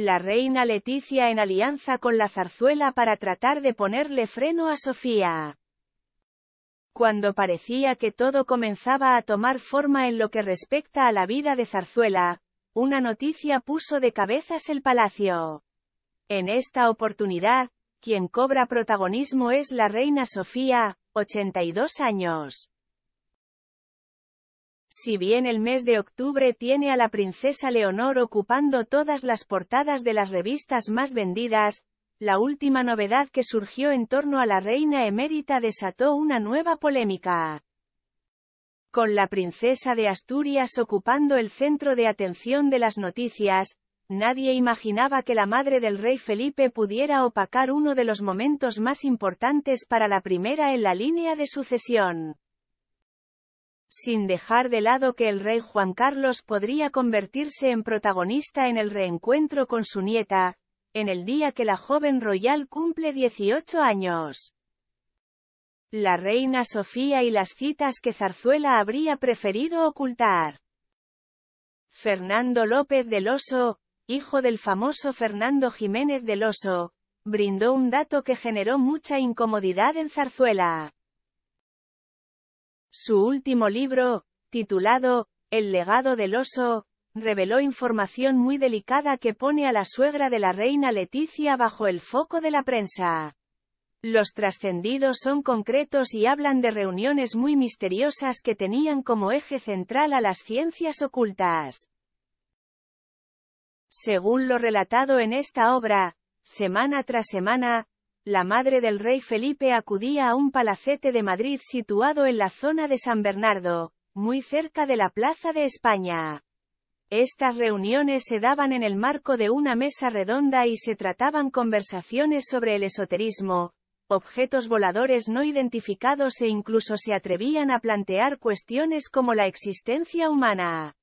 La reina Leticia en alianza con la zarzuela para tratar de ponerle freno a Sofía. Cuando parecía que todo comenzaba a tomar forma en lo que respecta a la vida de Zarzuela, una noticia puso de cabezas el palacio. En esta oportunidad, quien cobra protagonismo es la reina Sofía, 82 años. Si bien el mes de octubre tiene a la princesa Leonor ocupando todas las portadas de las revistas más vendidas, la última novedad que surgió en torno a la reina emérita desató una nueva polémica. Con la princesa de Asturias ocupando el centro de atención de las noticias, nadie imaginaba que la madre del rey Felipe pudiera opacar uno de los momentos más importantes para la primera en la línea de sucesión sin dejar de lado que el rey Juan Carlos podría convertirse en protagonista en el reencuentro con su nieta, en el día que la joven royal cumple 18 años. La reina Sofía y las citas que Zarzuela habría preferido ocultar. Fernando López del Oso, hijo del famoso Fernando Jiménez del Oso, brindó un dato que generó mucha incomodidad en Zarzuela. Su último libro, titulado El legado del oso, reveló información muy delicada que pone a la suegra de la reina Leticia bajo el foco de la prensa. Los trascendidos son concretos y hablan de reuniones muy misteriosas que tenían como eje central a las ciencias ocultas. Según lo relatado en esta obra, semana tras semana, la madre del rey Felipe acudía a un palacete de Madrid situado en la zona de San Bernardo, muy cerca de la Plaza de España. Estas reuniones se daban en el marco de una mesa redonda y se trataban conversaciones sobre el esoterismo, objetos voladores no identificados e incluso se atrevían a plantear cuestiones como la existencia humana.